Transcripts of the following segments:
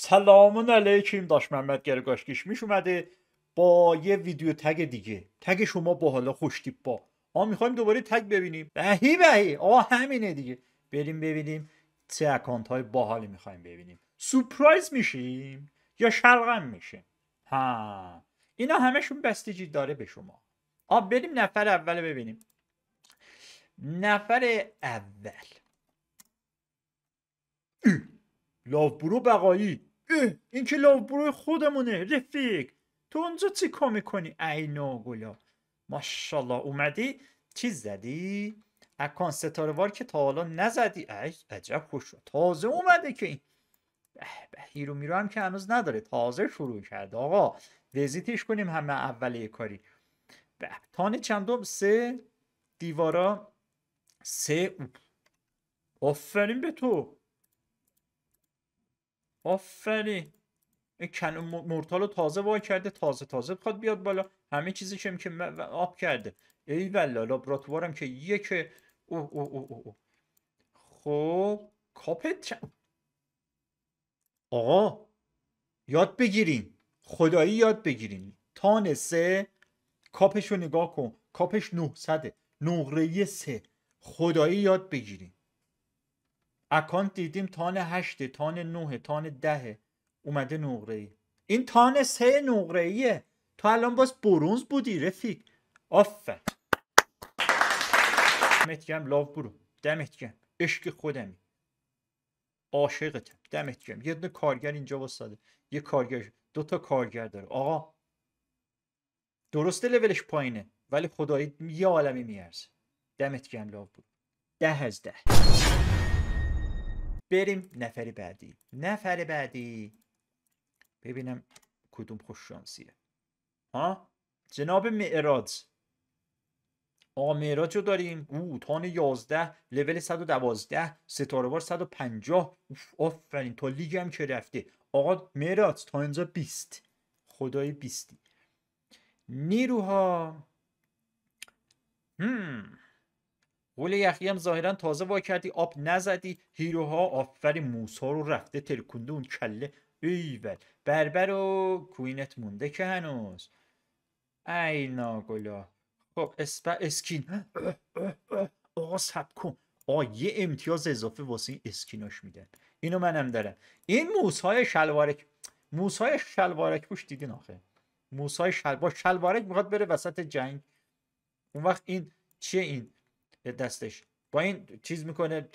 سلامون علیکم داشت محمد گرگاش میش اومده با یه ویدیو تگ دیگه تگ شما با حالا خوشتیپ با آه میخوایم دوباره تگ ببینیم بهی بهی آه همینه دیگه بریم ببینیم چه اکانت های باحالی میخوایم ببینیم سپرایز میشیم یا شرقم میشیم ها اینا همشون بستیجی داره به شما آه بریم نفر اول ببینیم نفر اول لاو برو بقایی اه این که لابرو خودمونه رفیق تو اونجا چی کار میکنی ای ناگلا ماشاءالله اومدی چی زدی اکان ستاره وار که تا حالا نزدی ای عجب خوش تازه اومده که این هیرو میرو هم که هنوز نداره تازه شروع کرد، آقا وزیتش کنیم همه اولی کاری تانه چندم سه دیوارا سه آفرین به تو آفرین این مورتال رو تازه وای کرده تازه تازه بخواد بیاد بالا همه چیزی هم که آب کرده ای والا لابراتوارم که یک او او او او, او. خب، کاپت آقا یاد بگیرین خدایی یاد بگیرین تان سه کاپش رو نگاه کن کاپش 900 نقره سه خدایی یاد بگیرین اکانت دیدیم تان هشته تان 9 تان دهه اومده نقره ای این تان سه نقره ایه تا الان باز برونز بودی رفیق آفر دمت گم لاو برو دمت گم عشق خودمی عاشقتم دمت گم یه کارگر اینجا واساده یه کارگر دو تا کارگر داره آقا درسته لولش پایینه ولی خدایی یه عالمی میارزه دمت گم لاو برو ده از ده بریم نفر بعدی نفر بعدی ببینم کدوم خوش شانسیه ها جناب معراج آقا معراج رو داریم او تان 11 لول 112 ستاره بار 150 آفرین تا لیگ هم که رفته آقا معراج تا اینجا 20 خدای 20 نیروها هم قول یخی هم ظاهرا تازه وا کردی آب نزدی هیروها آفر موسا رو رفته ترکونده اون کله ایول بربر و کوینت مونده که هنوز ای ناگلا خب اسپ... اسکین آقا سب کن یه امتیاز اضافه واسه این اسکیناش میدن اینو منم دارم این موسای شلوارک موسای شلوارک پوش دیدین آخه موسای شل... با شلوارک میخواد بره وسط جنگ اون وقت این چیه این دستش با این چیز میکنه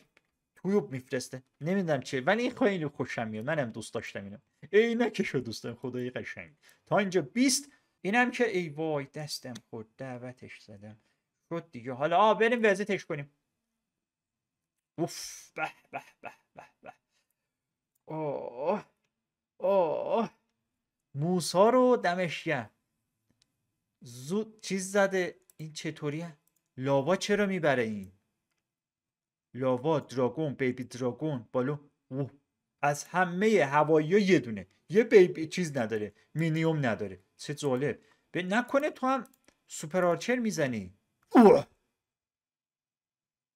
تویوب میفرسته نمیدونم چه ولی این خیلی خوشم میاد منم دوست داشتم اینو ای نکشو دوستم خدای قشنگ تا اینجا 20 اینم که ای وای دستم خورد دعوتش زدم شد دیگه حالا آ بریم وزیتش کنیم اوف به به به به به اوه اوه موسا رو دمشگه زود چیز زده این چطوریه لاوا چرا میبره این لاوا دراگون بیبی دراگون بالو اوه. از همه هوایی یه دونه یه بیبی چیز نداره مینیوم نداره چه جالب به نکنه تو هم سوپر آرچر میزنی اوه.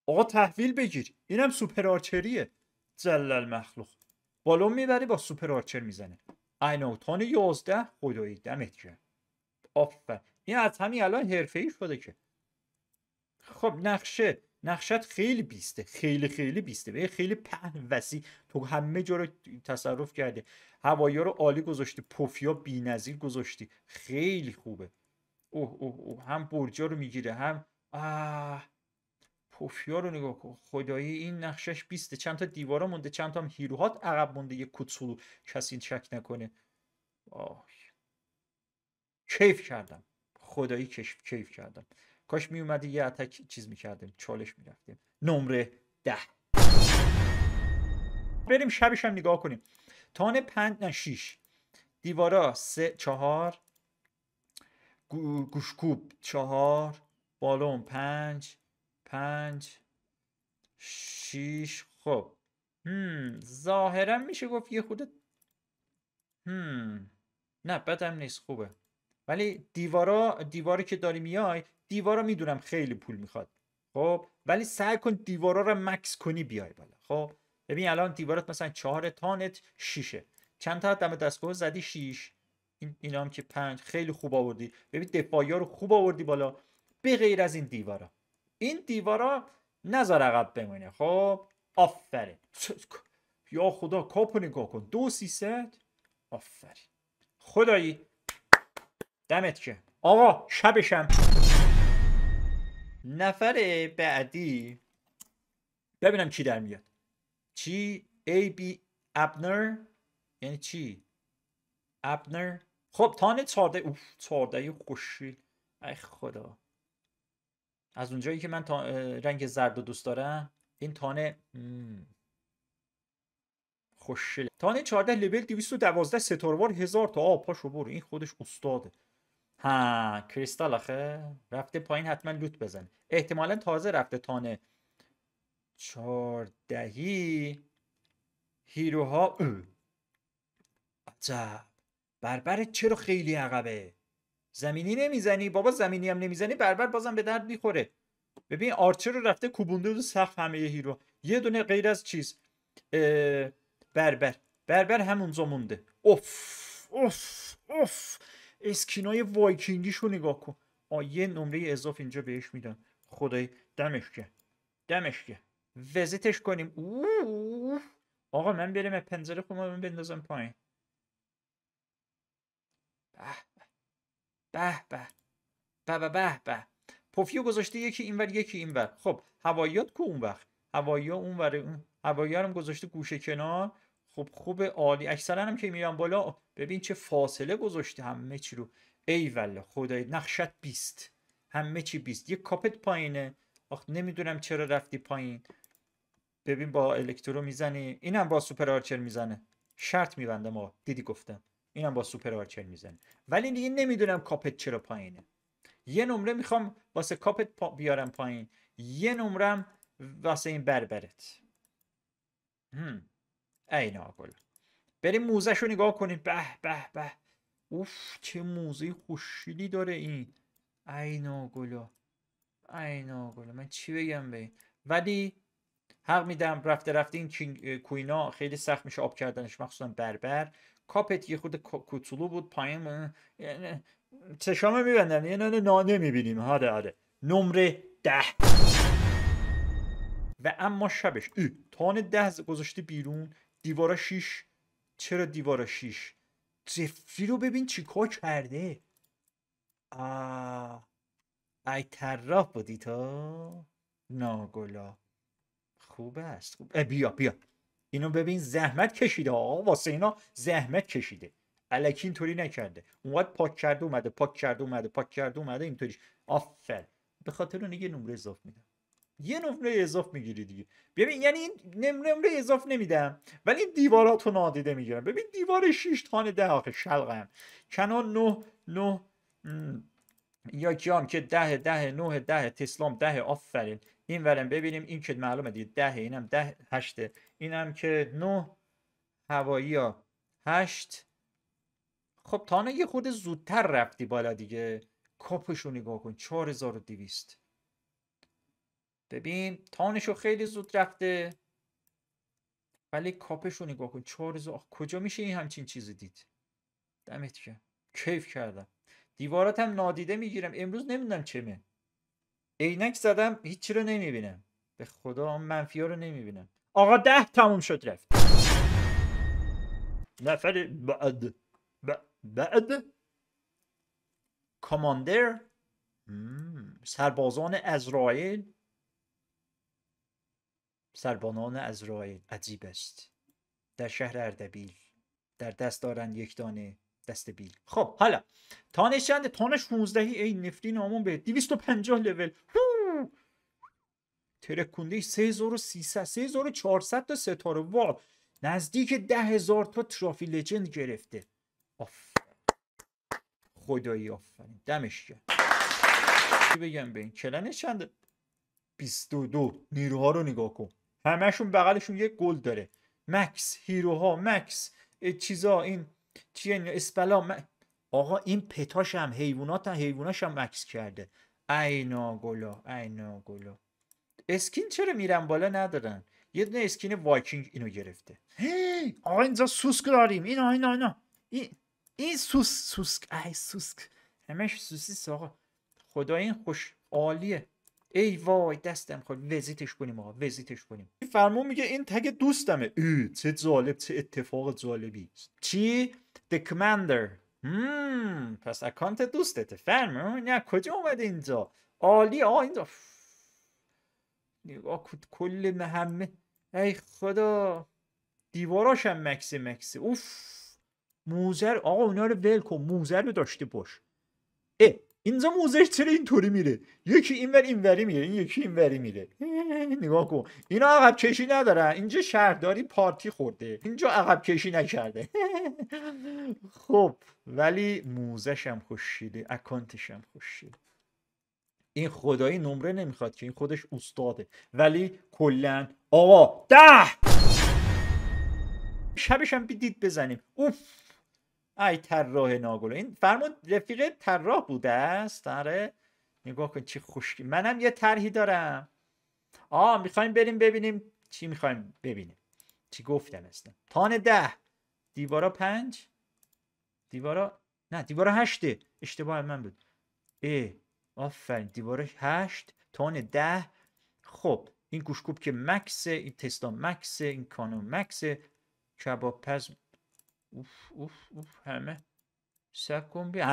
آقا تحویل بگیر اینم سوپر آرچریه جلل مخلوق بالون میبری با سوپر آرچر میزنه ایناوتان یازده خدایی دمت کرد آفر این از همین الان حرفه شده که خب نقشه نقشت خیلی بیسته خیلی خیلی بیسته به خیلی پهن وسیع تو همه جا رو تصرف کرده هوایا رو عالی گذاشتی پفیا بی‌نظیر گذاشتی خیلی خوبه اوه اوه اوه هم برجا رو میگیره هم آه پفیا رو نگاه کن خدایی این نقشش بیسته چند تا دیوارا مونده چند تا هم هیروهات عقب مونده یه کتسلو کسی شک نکنه آه کیف کردم خدایی کیف کردم کاش می اومدی یه اتک چیز میکردیم چالش میرفتیم نمره ده بریم شبش هم نگاه کنیم تانه پنج نه شیش دیوارا سه چهار گوشکوب چهار بالون پنج پنج شیش خب ظاهرا میشه گفت یه خود هم. نه بدم نیست خوبه ولی دیوارا دیواری که داری میای دیوارا میدونم خیلی پول میخواد خب ولی سعی کن دیوارا رو مکس کنی بیای بالا خب ببین الان دیوارات مثلا چهار تانت شیشه چند تا دم دستگاه زدی شیش این اینا هم که پنج خیلی خوب آوردی ببین دفاعی رو خوب آوردی بالا به غیر از این دیوارا این دیوارا نظر عقب بمونه خب آفرین یا خدا کاپو نگاه کن دو سیصد آفرین خدایی دمت که آقا شبشم نفر بعدی ببینم چی در میاد چی ای بی ابنر یعنی چی ابنر خب تانه چارده اوف چارده خوشی ای خدا از اونجایی که من رنگ زرد رو دوست دارم این تانه تانه چارده تانه 14 و دوازده ستاروار هزار تا آب پاشو برو این خودش استاده ها کریستال آخه رفته پایین حتما لوت بزن احتمالا تازه رفته تانه چهاردهی هیروها عجب بربر چرا خیلی عقبه زمینی نمیزنی بابا زمینی هم نمیزنی بربر بازم به درد میخوره ببین آرچر رو رفته کوبونده رو سقف همه هیرو یه دونه غیر از چیز بربر بربر همون مونده اوف اوف اوف اسکینای وایکینگیشو نگاه کن آ یه نمره اضافه اینجا بهش میدن خدای دمش که دمش که وزیتش کنیم اوه آقا من برم پنجره پنزره من بندازم پایین به به به به به به پفیو گذاشته یکی اینور یکی اینور خب هواییات کو اون وقت هوایی اون اون هوایی هم گذاشته گوشه کنار خب خوب عالی اکثرا هم که میرم بالا ببین چه فاصله گذاشته همه چی رو ای والله خدای نقشت بیست همه چی بیست یه کاپت پایینه آخ نمیدونم چرا رفتی پایین ببین با الکترو میزنی اینم با سوپر آرچر میزنه شرط میبندم ما دیدی گفتم اینم با سوپر آرچر میزنه ولی دیگه نمیدونم کاپت چرا پایینه یه نمره میخوام واسه کاپت پا بیارم پایین یه نمرم واسه این بربرت هم. اینا گلم بریم موزهشو رو نگاه کنیم به به به اوف چه موزه خوشیلی داره این اینا گلا اینا گلا من چی بگم به این ولی حق میدم رفته رفته این کوینا خیلی سخت میشه آب کردنش مخصوصا بربر کاپت یه خود کوتولو بود پایین یعنی چشامه میبندن یه نه نانه میبینیم آره،, آره نمره ده و اما شبش او تان ده گذاشته بیرون دیوارا شیش چرا دیوار شیش جفری رو ببین کار کرده آه ای طراح بودی تا ناگلا خوب است بیا بیا اینو ببین زحمت کشیده آقا واسه اینا زحمت کشیده الکی اینطوری نکرده اونقدر پاک کرده اومده پاک کرده اومده پاک کرده اومده اینطوری آفر به خاطر اون یه نمره اضافه میدم یه نمره اضاف میگیری دیگه ببین یعنی این نمره اضاف نمیدم ولی این نادیده میگیرم ببین دیوار 6 تانه ده آخه شلقم کنار 9 9 یا کیام که ده ده 9 ده تسلام ده آفرین این ورم ببینیم این که معلومه دیگه ده اینم ده هشته اینم که 9 هوایی ها هشت خب تانه یه خود زودتر رفتی بالا دیگه کاپشو نگاه کن 4200 ببین تانشو خیلی زود رفته ولی کاپشو نگاه کن آخ، کجا میشه این همچین چیزی دید دمت کیف کردم دیوارات هم نادیده میگیرم امروز نمیدونم چمه عینک زدم هیچی رو نمیبینم به خدا منفی ها رو نمیبینم آقا ده تموم شد رفت نفر بعد بعد کاماندر سربازان ازرائیل سربانان ازرائیل عجیب است در شهر اردبیل در دست دارند یک دانه دست بیل خب حالا تانشند تانش 16 ای نفرین نامون به 250 لول ترکونده 3300 3400 تا ستاره وا نزدیک 10000 تا ترافی لجند گرفته آفرین خدایی آفرین دمش گرم بگم به این چند 22 نیروها رو نگاه کن همشون بغلشون یک گل داره مکس هیروها مکس چیزا این چیه این اسپلا م... آقا این پتاش هم حیوانات هم حیواناش هم مکس کرده اینا گلا اینا گلا اسکین چرا میرن بالا ندارن یه دونه اسکین وایکینگ اینو گرفته هی آقا اینجا سوسک داریم اینا اینا اینا این این سوس سوسک ای سوسک همش سوسیس آقا خدا این خوش عالیه ای وای دستم خورد وزیتش کنیم آقا وزیتش کنیم فرمون میگه این تگ دوستمه ای چه جالب چه اتفاق جالبی چی the commander مم. Hmm، پس اکانت دوستته فرمون نه کجا اومده اینجا عالی آ اینجا نگاه کل مهمه ای خدا دیواراش هم مکسه مکسه اوف موزر آقا اونا رو ول کن موزر رو داشته باش اینجا موزش چرا اینطوری میره یکی اینور اینوری میره این یکی اینوری میره نگاه کن اینا عقب کشی نداره، اینجا شهرداری پارتی خورده اینجا عقب کشی نکرده خب ولی موزش هم خوشیده اکانتش هم خوشیده این خدایی نمره نمیخواد که این خودش استاده ولی کلا آقا ده شبش هم بیدید بزنیم اوف ای طراح ناگلو این فرمون رفیق طراح بوده است آره نگاه کن چی خشکی منم یه طرحی دارم آ میخوایم بریم ببینیم چی میخوایم ببینیم چی گفتم اصلا تان ده دیوارا پنج دیوارا نه دیوارا هشته اشتباه من بود ای آفرین دیوارا هشت تان ده خب این گوشکوب که مکسه این تستا مکسه این کانون مکسه کباب پز Uf uf uf همه سکون بیا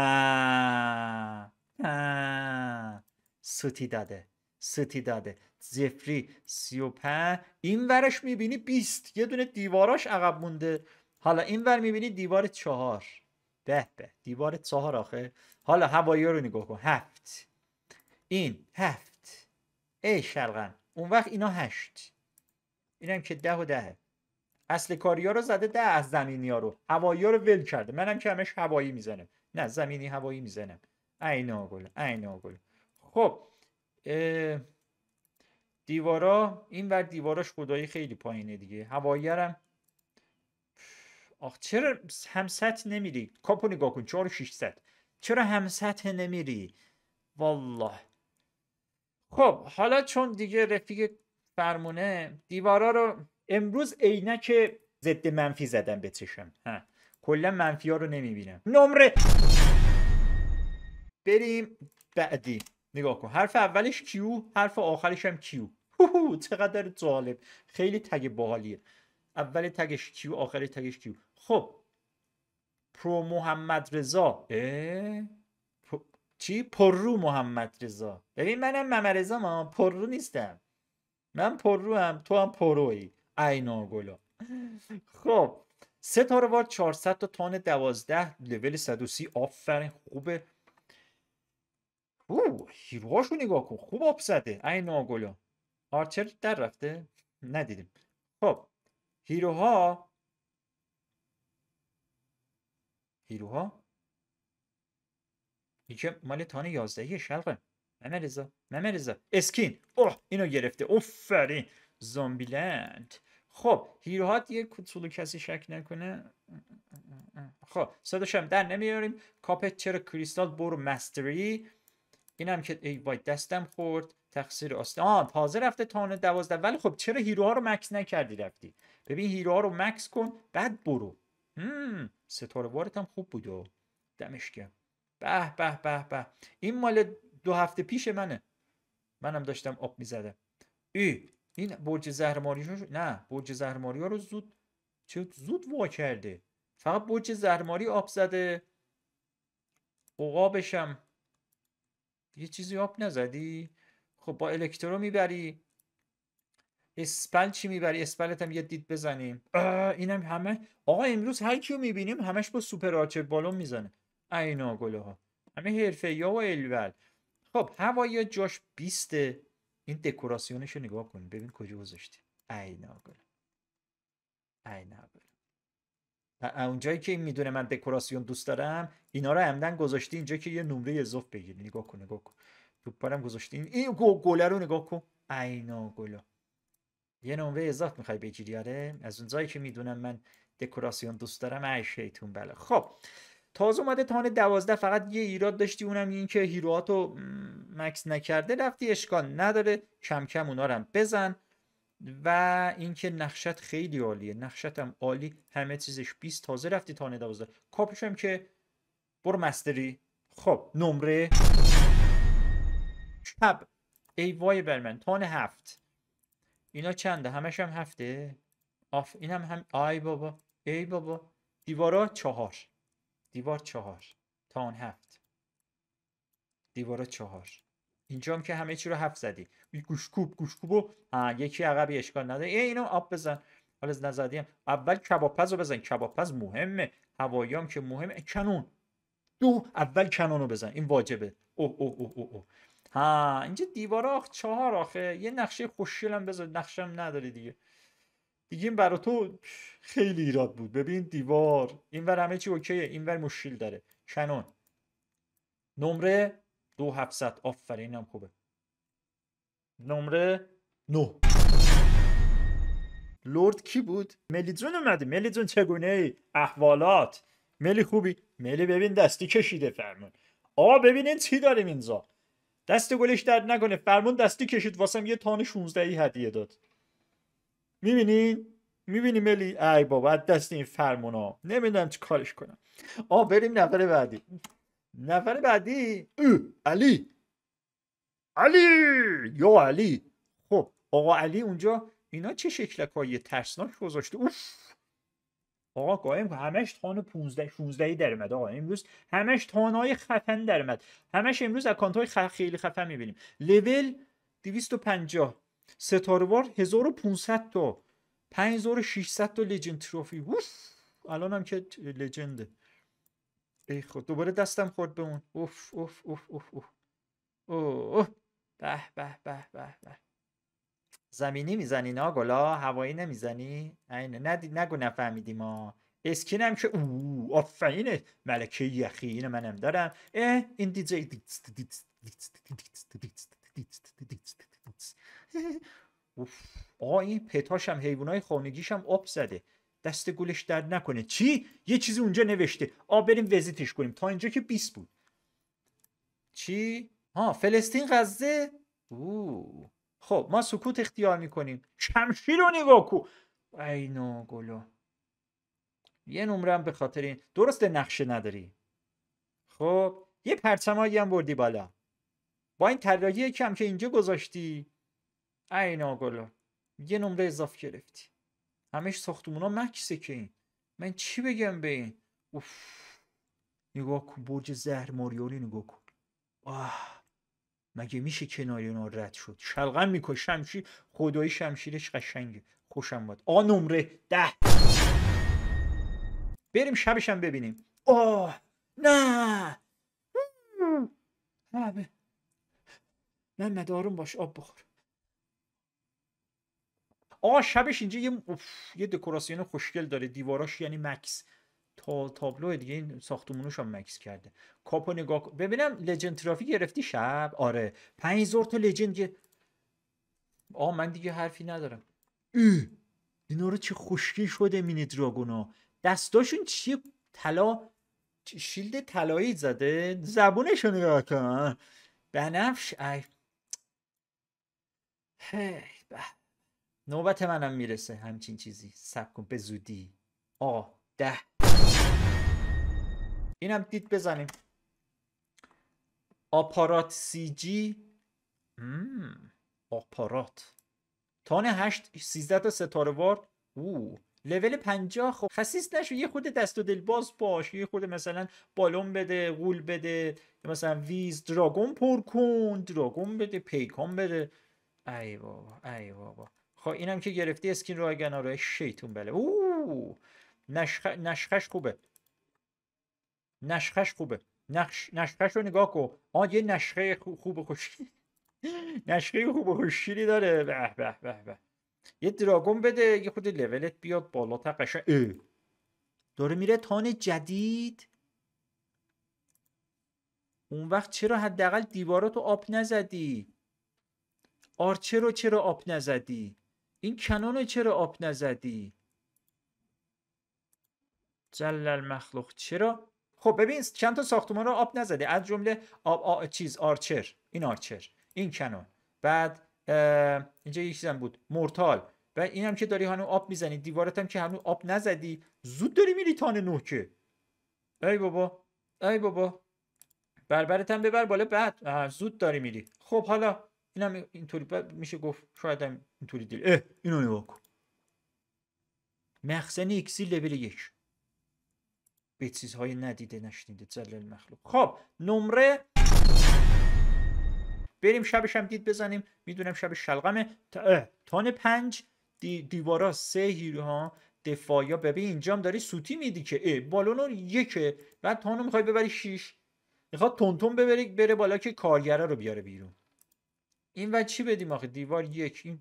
سوتی داده سوتی داده زفری سی و پن. این ورش میبینی بیست یه دونه دیواراش عقب مونده حالا این ور میبینی دیوار چهار ده به دیوار چهار آخه حالا هوایی رو نگاه کن هفت این هفت ای شلغم اون وقت اینا هشت اینم که ده و دهه اصل کاریا رو زده ده از زمینی ها رو هوایی ها رو ول کرده منم که همش هوایی میزنم نه زمینی هوایی میزنم عین آگل عین آگل خب دیوارا این ور دیواراش خدایی خیلی پایینه دیگه هوایی هم آخ چرا همسط نمیری کاپو نگاه کن 4 چرا همسط نمیری والله خب حالا چون دیگه رفیق فرمونه دیوارا رو امروز که ضد منفی زدم به چشم ها کلا منفی ها رو نمیبینم نمره بریم بعدی نگاه کن حرف اولش کیو حرف آخرش هم کیو هوهو چقدر جالب خیلی تگ باحالیه اول تگش کیو آخر تگش کیو خب پرو محمد رضا چی پرو محمد رضا ببین منم ممرزا ما پررو نیستم من پررو هم تو هم پروی ای ایناگولا خب سه تا رو چار 400 تا تان 12 لول 130 آفرین خوبه او هیروهاشو نگاه کن خوب آب زده ناگولا آرچر در رفته ندیدیم خب هیروها هیروها اینجا مال تان 11 شلقه ممرزا ممرزا اسکین اوه اینو گرفته افرین لند خب هیروهات یه کوچولو کسی شک نکنه خب صداش در نمیاریم کاپت چرا کریستال برو مستری اینم که ای وای دستم خورد تقصیر است آه تازه رفته تان دوازده ولی خب چرا هیروها رو مکس نکردی رفتی ببین هیروها رو مکس کن بعد برو مم. ستاره وارت هم خوب بود دمش گرم به به به به این مال دو هفته پیش منه منم داشتم آب میزدم ای این برج شو نه برج زهرماری ها رو زود چه زود وا کرده فقط برج زهرماری آب زده عقابشم یه چیزی آب نزدی خب با الکترو میبری اسپل چی میبری اسپلت هم یه دید بزنیم اینم همه آقا امروز هر کیو میبینیم همش با سوپر آرچر بالون میزنه اینا گله ها همه حرفه یا و الول خب هوایی جاش بیسته این دکوراسیونش رو نگاه کن ببین کجا گذاشتی عینا گل عینا گل اونجایی که میدونه من دکوراسیون دوست دارم اینا رو عمدن گذاشتی اینجا که یه نمره اضافه بگیری نگاه کن نگاه کن توپارم گذاشتی این گله رو نگاه کن عینا گل یه نمره اضافه میخوای بگیری آره از اونجایی که میدونم من دکوراسیون دوست دارم ای شیطون بله خب تازه اومده تانه دوازده فقط یه ایراد داشتی اونم اینکه هیرواتو مکس نکرده رفتی اشکال نداره کم کم اونا هم بزن و اینکه نقشت خیلی عالیه نقشتم عالی همه چیزش 20 تازه رفتی تانه دوازده کاپش هم که برو مستری خب نمره شب ای وای بر من تان هفت اینا چنده همش هم هفته آف اینم هم, هم آی بابا ای بابا دیوارا چهار دیوار چهار تا آن هفت دیوار چهار اینجا هم که همه چی رو هفت زدی گوشکوب و یکی عقبی اشکال نداره ای اینو آب بزن حالا نزدی اول کباپز رو بزن کباپز مهمه هوایام که مهمه کنون دو اول کنون رو بزن این واجبه او او او او, او. ها اینجا دیوار آخ چهار آخه یه نقشه خوشگلم نقشه هم نداری دیگه دیگه این برا تو خیلی ایراد بود ببین دیوار این اینور همه چی اوکیه اینور مشکل داره کنون نمره دو هفتصد آفرین هم خوبه نمره نو لورد کی بود؟ ملیدرون اومده ملیدرون چگونه ای؟ احوالات ملی خوبی؟ ملی ببین دستی کشیده فرمون آقا ببینین چی داریم اینزا دست گلش درد نکنه فرمون دستی کشید واسم یه تان 16 ای هدیه داد میبینی میبینی ملی ای بابا دست این فرمونا نمیدونم چی کارش کنم آ بریم نفر بعدی نفر بعدی او علی علی یا علی خب آقا علی اونجا اینا چه شکلک های ترسناک گذاشته اوف آقا قایم همش پونزده 15 16 درمد آقا امروز همش های خفن درمد همش امروز اکانت های خ... خیلی خفن میبینیم لول 250 ستاره وار 1500 تا 5600 تا لجند تروفی وف الان هم که لجنده ای خود دوباره دستم خورد به اون اوف اوف اوف اوف به به به به به زمینی میزنی ناگلا هوایی نمیزنی اینه ندی نگو نفهمیدی ما اسکین هم که او آفرین ملکه من منم دارم این دیجی آقا این پتاش هم حیوانای خانگیش هم آب زده دست گلش درد نکنه چی یه چیزی اونجا نوشته آ بریم وزیتش کنیم تا اینجا که 20 بود چی ها فلسطین غزه او خب ما سکوت اختیار میکنیم شمشیر رو نگاه کو اینو گلو یه نمره به خاطر این درست نقشه نداری خب یه پرچمایی هم بردی بالا با این طراحی کم که اینجا گذاشتی عین آقالا یه نمره اضافه گرفتی همش ساختمونا مکسه که این من چی بگم به این اوف نگاه کن برج زهر ماریالی نگاه کن آه مگه میشه کناری اینا رد شد شلغم میکنه شمشیر خدای شمشیرش قشنگه خوشم باد آ نمره ده بریم شبشم ببینیم آه نه نه من مدارم باش آب بخورم آ شبش اینجا یه یه دکوراسیون خوشگل داره دیواراش یعنی مکس تا تابلو دیگه این ساختمونوش هم مکس کرده کاپو نگاه ببینم لژند ترافی گرفتی شب آره 5000 تا لجند آ من دیگه حرفی ندارم ای اینا رو چه خشکی شده مینی دراگونا دستاشون چی طلا شیلد طلایی زده زبونشون نگاه کن بنفش ای هی نوبت منم میرسه همچین چیزی سب کن به زودی آه ده اینم دید بزنیم آپارات سی جی آپارات تانه هشت سیزده تا ستاره وارد او لول پنجاه خب خصیص نشو یه خود دست و دل باز باش یه خود مثلا بالون بده غول بده مثلا ویز دراگون پر کن دراگون بده پیکان بده ای بابا ای بابا خب اینم که گرفتی اسکین رایگنا رو شیطون بله اوه نشخ... نشخش خوبه نشخش خوبه نقش نشخش رو نگاه کن آن یه نشخه خوب خوشی نشخه خوب خوشی داره به به به به یه دراگون بده یه خود لولت بیاد بالا تا قشه داره میره تان جدید اون وقت چرا حداقل دیواراتو آب نزدی آرچه رو چرا آب نزدی این کنانو چرا آب نزدی جلل المخلوق چرا خب ببین چند تا ساختمان رو آب نزده از جمله آب آ... چیز آرچر این آرچر این کنون بعد اینجا یک چیزم بود مرتال و این هم که داری هنو آب میزنی دیوارت هم که هنو آب نزدی زود داری میری تانه نوکه ای بابا ای بابا بربرت هم ببر بالا بعد زود داری میری خب حالا این هم اینطوری میشه گفت شاید هم اینطوری دیل اه اینو نگاه کن مخزن اکسی لول یک به چیزهای ندیده نشنیده زلل مخلوق خب نمره بریم شبش هم دید بزنیم میدونم شب شلغمه تان پنج دی دیوارا سه هیرو ها دفاعیا ببین اینجام داری سوتی میدی که اه بالون یکه بعد تانو میخوای ببری شیش میخواد تونتون ببری بره بالا که کارگره رو بیاره بیرون این و چی بدیم آخه دیوار یک این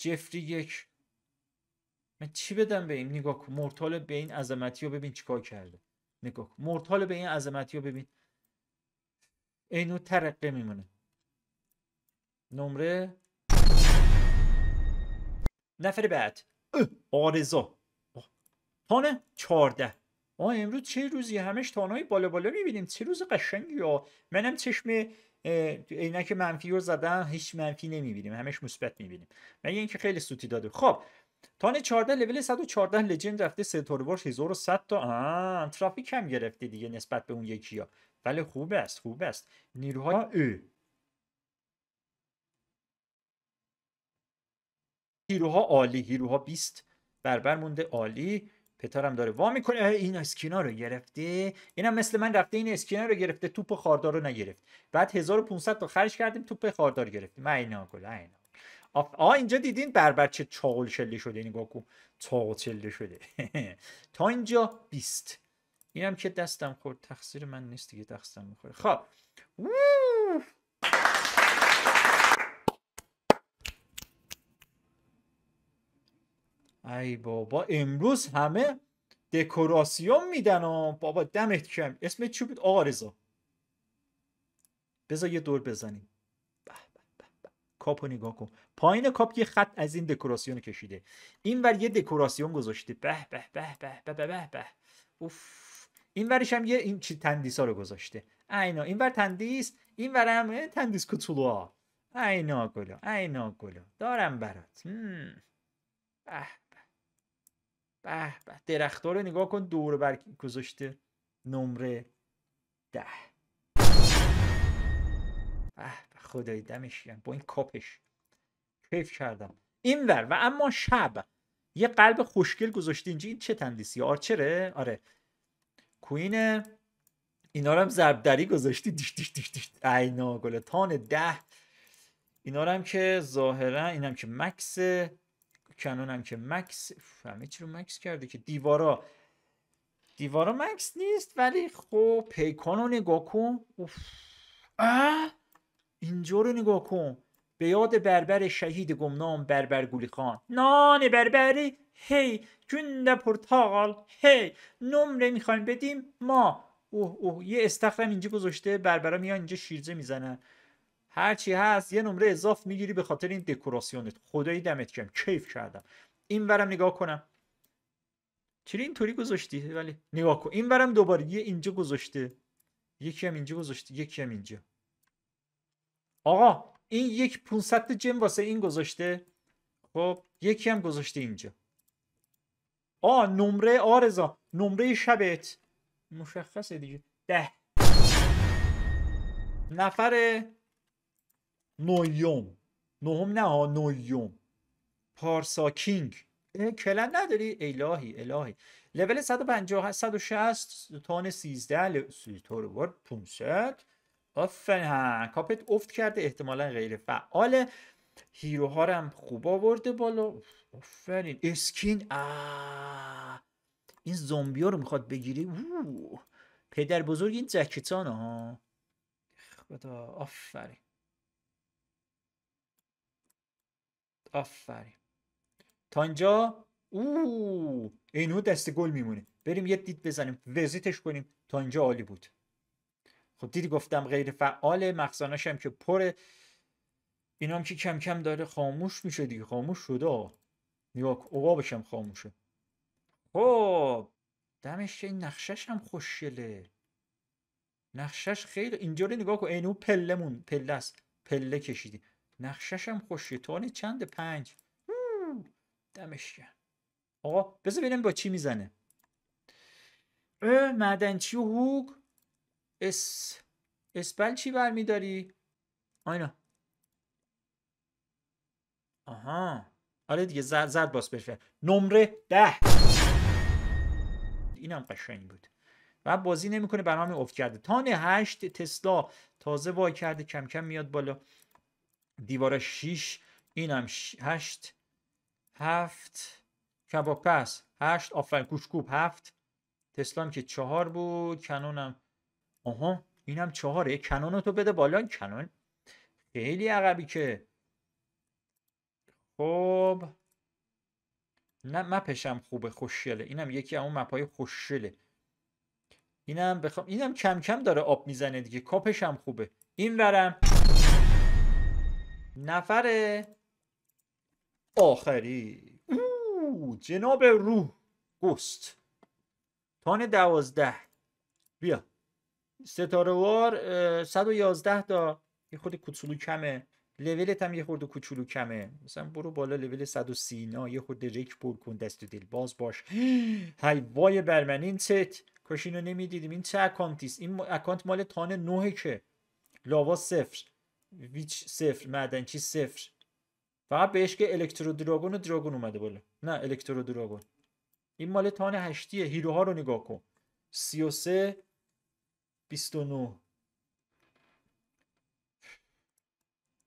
جفری یک من چی بدم به این نگاه کن مورتال به این عظمتی رو ببین چیکار کرده نگاه کن مورتال به این عظمتی رو ببین اینو ترقه میمونه نمره نفر بعد آرزا تانه چارده آه امروز چه روزی همش های بالا بالا میبینیم چه روز قشنگی یا منم چشم عینک منفی رو زدم هیچ منفی نمیبینیم همش مثبت میبینیم مگه اینکه خیلی سوتی داده خب تان 14 لول 114 لجند رفته ستاره وارش 1100 تا آه ترافیک هم گرفته دیگه نسبت به اون یکی ها ولی خوب است خوب است نیروهای او هیروها عالی هیروها 20 بربر مونده عالی پترم داره وا میکنه این اسکینا رو گرفتی اینم مثل من رفته این اسکینا رو گرفته توپ خاردار رو نگرفت بعد 1500 تا خرج کردیم توپ خاردار گرفتیم اینا کلا آف... آ اینجا دیدین بربر چه چاقل شلی شده این یعنی گاکو چاقل شلی شده تا اینجا 20 اینم که دستم خورد تقصیر من نیست دیگه دستم میخوره خب ای بابا امروز همه دکوراسیون میدن و بابا دمت کم اسم چی بود آقا رضا بذار یه دور بزنیم کاپو نگاه کن پایین کاپ یه خط از این دکوراسیون کشیده این ور یه دکوراسیون گذاشته به به به به به به به به اوف این ورش هم یه این چی ها رو گذاشته اینا این ور تندیس این ور هم تندیس ها اینا گلو اینا گلو دارم برات اه به به درخت رو نگاه کن دور بر گذاشته نمره ده به به خدای دمش با این کاپش کیف کردم این ور و اما شب یه قلب خوشگل گذاشته اینجا این چه تندیسی آرچره آره کوین اینا رو هم ضربدری گذاشتی دیش دیش دیش دیش اینا گلتان ده اینا رو هم که ظاهرا اینم که مکس کنون که مکس همه چی رو مکس کرده که دیوارا دیوارا مکس نیست ولی خب پیکان رو نگاه کن اینجا رو نگاه کن به یاد بربر شهید گمنام بربر گولی خان نان بربری هی جند پرتغال هی نمره میخوایم بدیم ما اوه اوه یه استخرم اینجا گذاشته بربرا میان اینجا شیرجه میزنن هر چی هست یه نمره اضاف میگیری به خاطر این دکوراسیونت خدایی دمت گرم کیف کردم این برم نگاه کنم چرا اینطوری گذاشتی ولی نگاه کن این برم دوباره یه اینجا گذاشته یکی هم اینجا گذاشته یکی هم اینجا آقا این یک 500 جم واسه این گذاشته خب یکی هم گذاشته اینجا آ نمره آرزا نمره شبت مشخصه دیگه ده نفره نویوم نهم نه ها نویوم کینگ کلم نداری الهی الهی لول 150 160 تان 13 تو رو 500 آفن ها کاپت افت کرده احتمالا غیر فعال هیروها رو هم خوب آورده بالا آفرین اسکین این ها رو میخواد بگیری پدر بزرگ این جکتان ها خدا آفرین آفرین تا اینجا او اینو دست گل میمونه بریم یه دید بزنیم وزیتش کنیم تا اینجا عالی بود خب دیدی گفتم غیر فعال هم که پره هم که کم کم داره خاموش میشه دیگه خاموش شده نگاه اوقا هم خاموشه خب دمش این نقشش هم خوشگله نقشش خیلی اینجا نگاه کن اینو پله مون پله است پله کشیدی هم خوشی تانی چند پنج دمش آقا بذار ببینم با چی میزنه ا معدنچی و هوگ اس اسپل چی برمیداری آینا آها آره دیگه زرد زرد باز بشه نمره ده اینم قشنگ بود و بازی نمیکنه برنامه افت کرده تان هشت تسلا تازه وای کرده کم کم میاد بالا دیوار 6 اینم 8 7 کباب 8 آفرین کوشکوب 7 تسلام که 4 بود کنونم آها اینم 4 کنون تو بده بالا کنون خیلی عقبی که خب نه مپشم خوبه خوشگله اینم یکی اون مپای خوشگله اینم بخوام اینم کم کم داره آب میزنه دیگه کاپشم هم خوبه این ورم نفر آخری او جناب روح گست تان دوازده بیا ستاره وار 111 تا یه خورده کوچولو کمه لولت هم یه خورده کوچولو کمه مثلا برو بالا لول 130 نا یه خورده ریک پر کن دست دل باز باش هی وای بر من این ست کاش اینو نمیدیدیم این چه اکانتی این اکانت مال تان 9 که لاوا صفر ویچ صفر معدنچی صفر فقط بهش که الکترو دراگون و دراگون اومده بالا نه الکترو دراگون این مال تان هشتیه هیروها رو نگاه کن و 29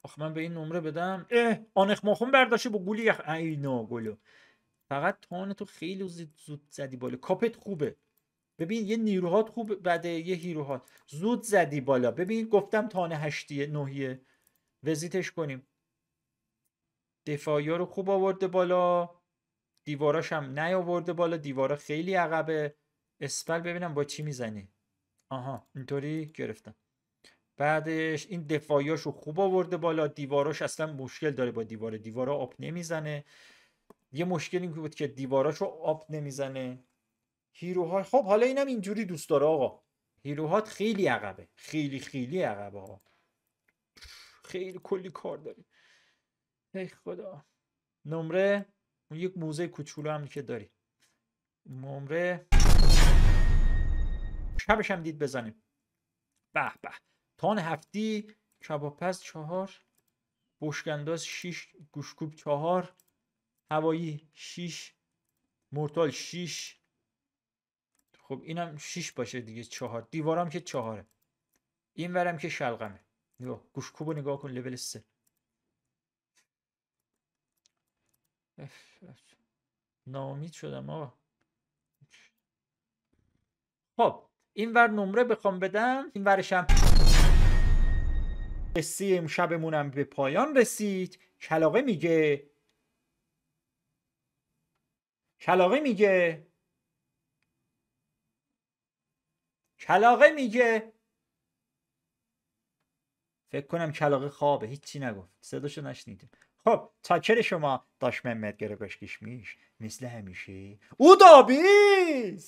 آخ من به این نمره بدم اه آنخ ماخون برداشته با گولی یخ اینا گلو فقط تان تو خیلی زود زدی بالا کاپت خوبه ببین یه نیروهات خوب بده یه هیروهات زود زدی بالا ببین گفتم تانه هشتیه نوهیه وزیتش کنیم دفاعی رو خوب آورده بالا دیواراش هم نیاورده بالا دیوارا خیلی عقبه اسپل ببینم با چی میزنی آها اینطوری گرفتم بعدش این دفاعیاش رو خوب آورده بالا دیواراش اصلا مشکل داره با دیواره دیوارا آب نمیزنه یه مشکلی بود که دیواراش رو آب نمیزنه هیروها خب حالا اینم اینجوری دوست داره آقا هیروهات خیلی عقبه خیلی خیلی عقبه آقا خیلی کلی کار داریم ای خدا نمره یک موزه کوچولو هم که داری نمره شبش هم دید بزنیم به به تان هفتی کباپس چهار بشکنداز شیش گوشکوب چهار هوایی شیش مرتال شیش خب اینم شیش باشه دیگه چهار دیوارم که چهاره این ورم که شلغمه نگاه گوشکوبو نگاه کن لول 3 نامید شدم آقا خب این ور نمره بخوام بدم این ورشم قصه امشبمونم به پایان رسید کلاقه میگه کلاقه میگه کلاقه میگه فکر کنم کلاقه خوابه هیچی نگفت صداشو نشنیدیم خب تاکر شما داش محمد گرگاش میش مثل همیشه او دابیز